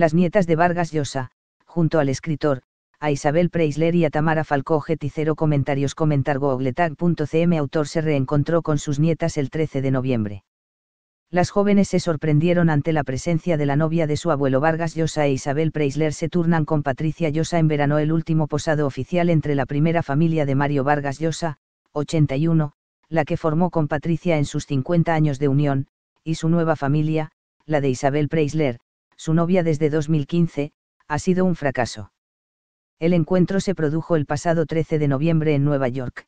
las nietas de Vargas Llosa, junto al escritor, a Isabel Preisler y a Tamara Falcó Geticero Comentarios Comentar Autor se reencontró con sus nietas el 13 de noviembre. Las jóvenes se sorprendieron ante la presencia de la novia de su abuelo Vargas Llosa e Isabel Preisler se turnan con Patricia Llosa en verano el último posado oficial entre la primera familia de Mario Vargas Llosa, 81, la que formó con Patricia en sus 50 años de unión, y su nueva familia, la de Isabel Preisler, su novia desde 2015, ha sido un fracaso. El encuentro se produjo el pasado 13 de noviembre en Nueva York.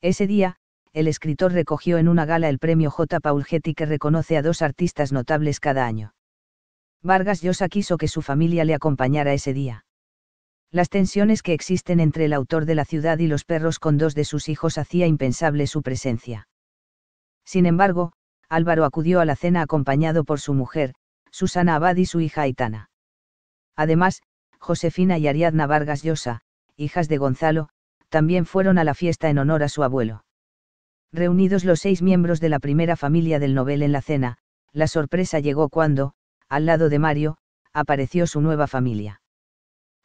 Ese día, el escritor recogió en una gala el premio J. Paul Getty que reconoce a dos artistas notables cada año. Vargas Llosa quiso que su familia le acompañara ese día. Las tensiones que existen entre el autor de La ciudad y los perros con dos de sus hijos hacía impensable su presencia. Sin embargo, Álvaro acudió a la cena acompañado por su mujer, Susana Abad y su hija Aitana. Además, Josefina y Ariadna Vargas Llosa, hijas de Gonzalo, también fueron a la fiesta en honor a su abuelo. Reunidos los seis miembros de la primera familia del novel en la cena, la sorpresa llegó cuando, al lado de Mario, apareció su nueva familia.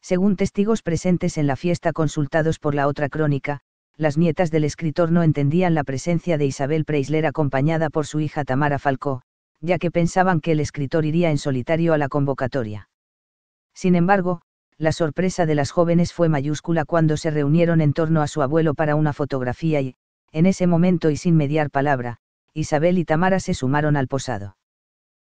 Según testigos presentes en la fiesta consultados por la otra crónica, las nietas del escritor no entendían la presencia de Isabel Preisler acompañada por su hija Tamara Falcó, ya que pensaban que el escritor iría en solitario a la convocatoria. Sin embargo, la sorpresa de las jóvenes fue mayúscula cuando se reunieron en torno a su abuelo para una fotografía y, en ese momento y sin mediar palabra, Isabel y Tamara se sumaron al posado.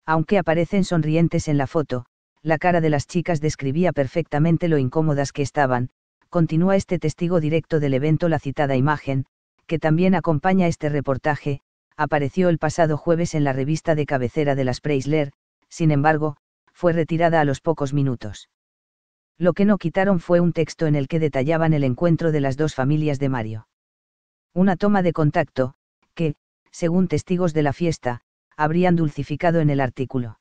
Aunque aparecen sonrientes en la foto, la cara de las chicas describía perfectamente lo incómodas que estaban, continúa este testigo directo del evento la citada imagen, que también acompaña este reportaje, apareció el pasado jueves en la revista de cabecera de las Preisler, sin embargo, fue retirada a los pocos minutos. Lo que no quitaron fue un texto en el que detallaban el encuentro de las dos familias de Mario. Una toma de contacto, que, según testigos de la fiesta, habrían dulcificado en el artículo.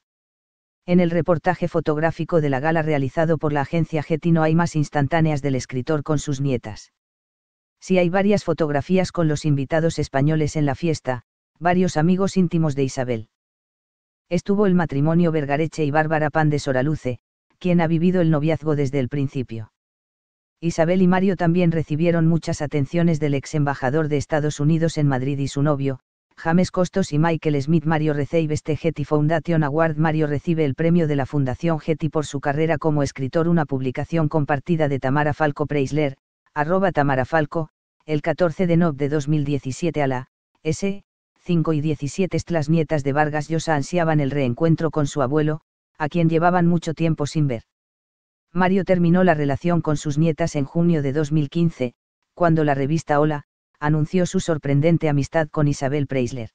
En el reportaje fotográfico de la gala realizado por la agencia Getty no hay más instantáneas del escritor con sus nietas. Si hay varias fotografías con los invitados españoles en la fiesta, varios amigos íntimos de Isabel. Estuvo el matrimonio bergareche y Bárbara Pan de Soraluce, quien ha vivido el noviazgo desde el principio. Isabel y Mario también recibieron muchas atenciones del ex embajador de Estados Unidos en Madrid y su novio, James Costos y Michael Smith. Mario recibe este Getty Foundation Award. Mario recibe el premio de la Fundación Getty por su carrera como escritor. Una publicación compartida de Tamara Falco Preisler, arroba Tamara Falco, el 14 de noviembre de 2017 a la S. 5 y 17 las nietas de Vargas Llosa ansiaban el reencuentro con su abuelo, a quien llevaban mucho tiempo sin ver. Mario terminó la relación con sus nietas en junio de 2015, cuando la revista Hola, anunció su sorprendente amistad con Isabel Preisler.